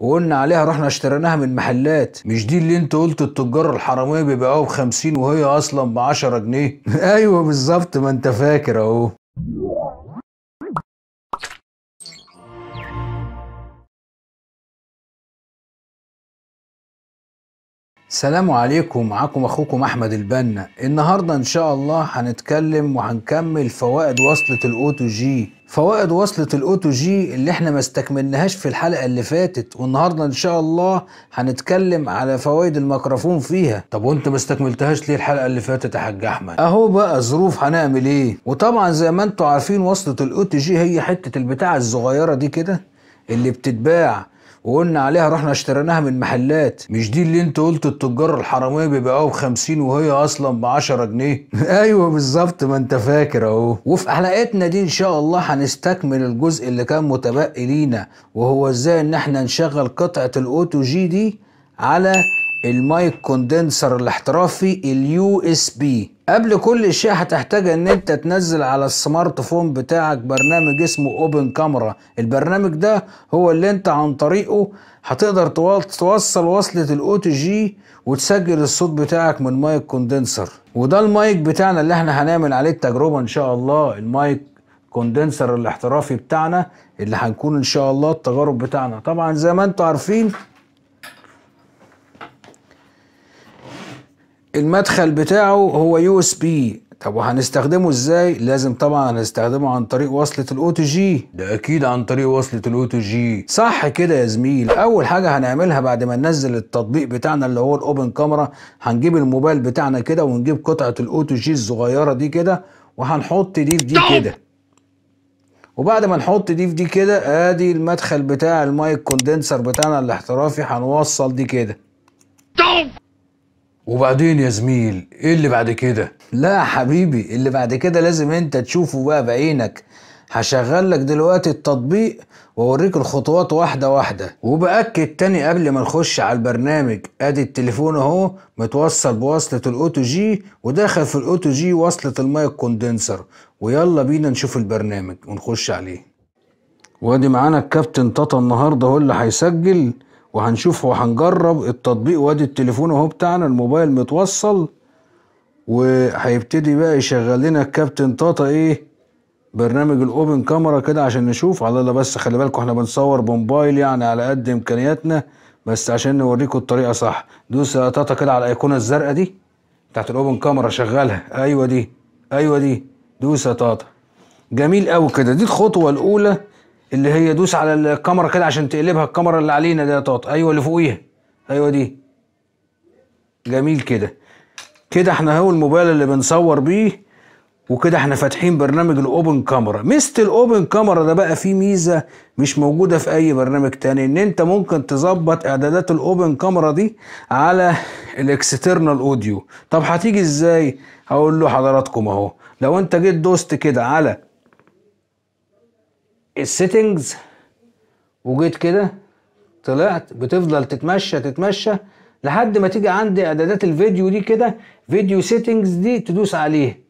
وقلنا عليها رحنا اشتريناها من محلات مش دي اللي انت قلت التجار الحراميه بيبيعوها ب 50 وهي اصلا ب 10 جنيه ايوه بالظبط ما انت فاكر اهو السلام عليكم معاكم اخوكم احمد البنا النهارده ان شاء الله هنتكلم وهنكمل فوائد وصله الاوتو جي فوائد وصلة الاوتو جي اللي احنا ما استكملناهاش في الحلقة اللي فاتت والنهاردة ان شاء الله هنتكلم على فوائد الميكروفون فيها طب وانت ما استكملتهاش ليه الحلقة اللي فاتت يا حاج احمد اهو بقى ظروف هنعمل ايه وطبعا زي ما انتوا عارفين وصلة الاوتو جي هي حتة البتاعة الصغيرة دي كده اللي بتتباع وقلنا عليها رحنا اشتريناها من محلات مش دي اللي انت قلت التجار الحراميه بيبيعوها ب 50 وهي اصلا ب 10 جنيه ايوه بالظبط ما انت فاكر اهو وفي حلقتنا دي ان شاء الله هنستكمل الجزء اللي كان متبقي لينا وهو ازاي ان احنا نشغل قطعه الاوتو جي دي على المايك كوندنسر الاحترافي اليو اس بي قبل كل شيء هتحتاج ان انت تنزل على السمارت فون بتاعك برنامج اسمه اوبن كاميرا البرنامج ده هو اللي انت عن طريقه هتقدر توصل وصلة الاو تي جي وتسجل الصوت بتاعك من مايك كوندنسر وده المايك بتاعنا اللي احنا هنعمل عليه التجربة ان شاء الله المايك كوندنسر الاحترافي بتاعنا اللي هنكون ان شاء الله التجارب بتاعنا طبعا زي ما انتم عارفين المدخل بتاعه هو يو اس بي طب وهنستخدمه ازاي لازم طبعا هنستخدمه عن طريق وصله الاو تي جي ده اكيد عن طريق وصله الاو تي جي صح كده يا زميل اول حاجه هنعملها بعد ما ننزل التطبيق بتاعنا اللي هو الاوبن كاميرا هنجيب الموبايل بتاعنا كده ونجيب قطعه الاو تي جي الصغيره دي كده وهنحط دي في دي كده وبعد ما نحط دي في دي كده ادي المدخل بتاع المايك كوندنسر بتاعنا الاحترافي هنوصل دي كده وبعدين يا زميل ايه اللي بعد كده لا يا حبيبي اللي بعد كده لازم انت تشوفه بقى بعينك هشغل لك دلوقتي التطبيق واوريك الخطوات واحده واحده وباكد تاني قبل ما نخش على البرنامج ادي التليفون اهو متوصل بوصله الاوتو جي وداخل في الاوتو جي وصله المايك كوندنسر ويلا بينا نشوف البرنامج ونخش عليه وادي معانا الكابتن طاطا النهارده هو اللي هيسجل وهنشوف وهنجرب التطبيق وادي التليفون اهو بتاعنا الموبايل متوصل وهيبتدي بقى يشغل لنا الكابتن طاطا ايه برنامج الاوبن كاميرا كده عشان نشوف على الله بس خلي بالكم احنا بنصور بموبايل يعني على قد امكانياتنا بس عشان نوريكم الطريقه صح دوس يا طاطا كده على الايقونه الزرقاء دي بتاعت الاوبن كاميرا شغلها ايوه دي ايوه دي دوس يا طاطا جميل قوي كده دي الخطوه الاولى اللي هي دوس على الكاميرا كده عشان تقلبها الكاميرا اللي علينا دي يا طاطا ايوه اللي فوقيها ايوه دي جميل كده كده احنا هو الموبايل اللي بنصور بيه وكده احنا فاتحين برنامج الاوبن كاميرا ميزه الاوبن كاميرا ده بقى فيه ميزه مش موجوده في اي برنامج تاني ان انت ممكن تظبط اعدادات الاوبن كاميرا دي على الاكسترنال اوديو طب هتيجي ازاي هقول له حضراتكم اهو لو انت جيت دوست كده على السيتنجز وجيت كده طلعت بتفضل تتمشى تتمشى لحد ما تيجي عندي اعدادات الفيديو دي كده فيديو سيتنجز دي تدوس عليه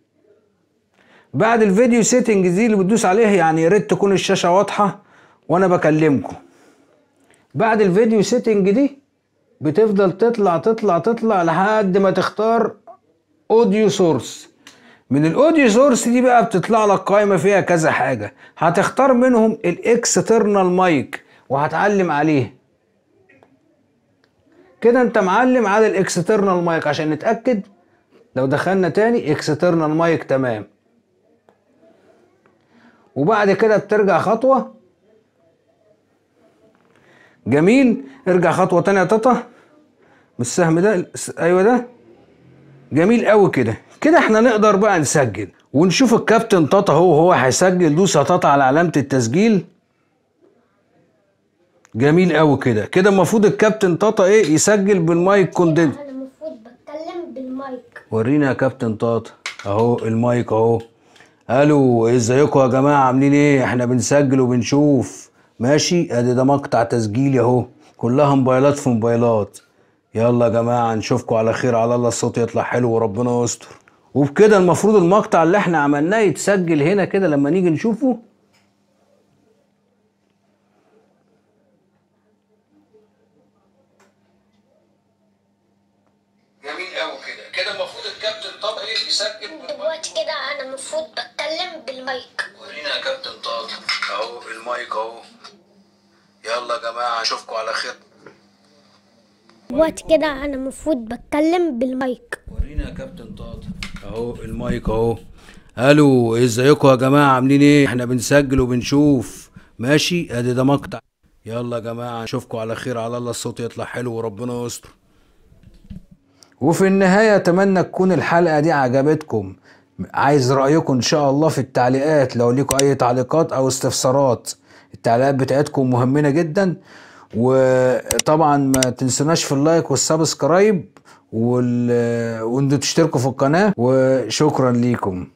بعد الفيديو سيتنجز دي اللي بتدوس عليها يعني يا ريت تكون الشاشه واضحه وانا بكلمكم بعد الفيديو سيتنج دي بتفضل تطلع تطلع تطلع لحد ما تختار اوديو سورس من الاوديو سورس دي بقى بتطلع لك قائمه فيها كذا حاجه هتختار منهم الاكسترنال مايك وهتعلم عليه كده انت معلم على الاكسترنال مايك عشان نتاكد لو دخلنا تاني اكسترنال مايك تمام وبعد كده بترجع خطوه جميل ارجع خطوه تانية يا ططا بالسهم ده ايوه ده جميل قوي كده كده احنا نقدر بقى نسجل ونشوف الكابتن طاطا هو هو هيسجل دوس يا طاطا على علامه التسجيل جميل قوي كده كده المفروض الكابتن طاطا ايه يسجل بالمايك كوندنس انا المفروض بتكلم بالمايك ورينا يا كابتن طاطا اهو المايك اهو الو ازيكم يا جماعه عاملين ايه احنا بنسجل وبنشوف ماشي ادي ده مقطع تسجيلي اهو كلها موبايلات في موبايلات يلا يا جماعه نشوفكم على خير على الله الصوت يطلع حلو وربنا يستر وبكده المفروض المقطع اللي احنا عملناه يتسجل هنا كده لما نيجي نشوفه جميل قوي كده كده المفروض الكابتن طه يسجل دلوقتي كده انا المفروض بتكلم بالمايك ورينا يا كابتن طارق اهو المايك اهو يلا يا جماعه اشوفكم على خير دلوقتي كده انا المفروض بتكلم بالمايك كابتن طاط اهو المايك اهو الو ازيكم يا جماعه عاملين ايه احنا بنسجل وبنشوف ماشي ادي ده مقطع يلا يا جماعه نشوفكم على خير على الله الصوت يطلع حلو وربنا يستر وفي النهايه اتمنى تكون الحلقه دي عجبتكم عايز رايكم ان شاء الله في التعليقات لو ليكم اي تعليقات او استفسارات التعليقات بتاعتكم مهمه جدا وطبعا ما تنسوناش في اللايك والسبسكرايب وال... وانتوا تشتركوا في القناه وشكرا ليكم